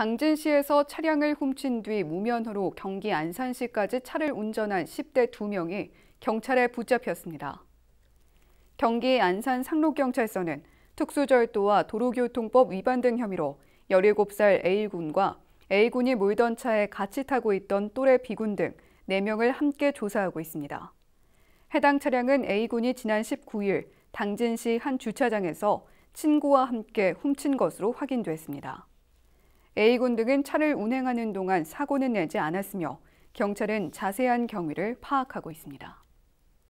강진시에서 차량을 훔친 뒤 무면허로 경기 안산시까지 차를 운전한 10대 2명이 경찰에 붙잡혔습니다. 경기 안산 상록경찰서는 특수절도와 도로교통법 위반 등 혐의로 17살 A군과 A군이 몰던 차에 같이 타고 있던 또래 B군 등 4명을 함께 조사하고 있습니다. 해당 차량은 A군이 지난 19일 당진시 한 주차장에서 친구와 함께 훔친 것으로 확인됐습니다. A군 등은 차를 운행하는 동안 사고는 내지 않았으며 경찰은 자세한 경위를 파악하고 있습니다.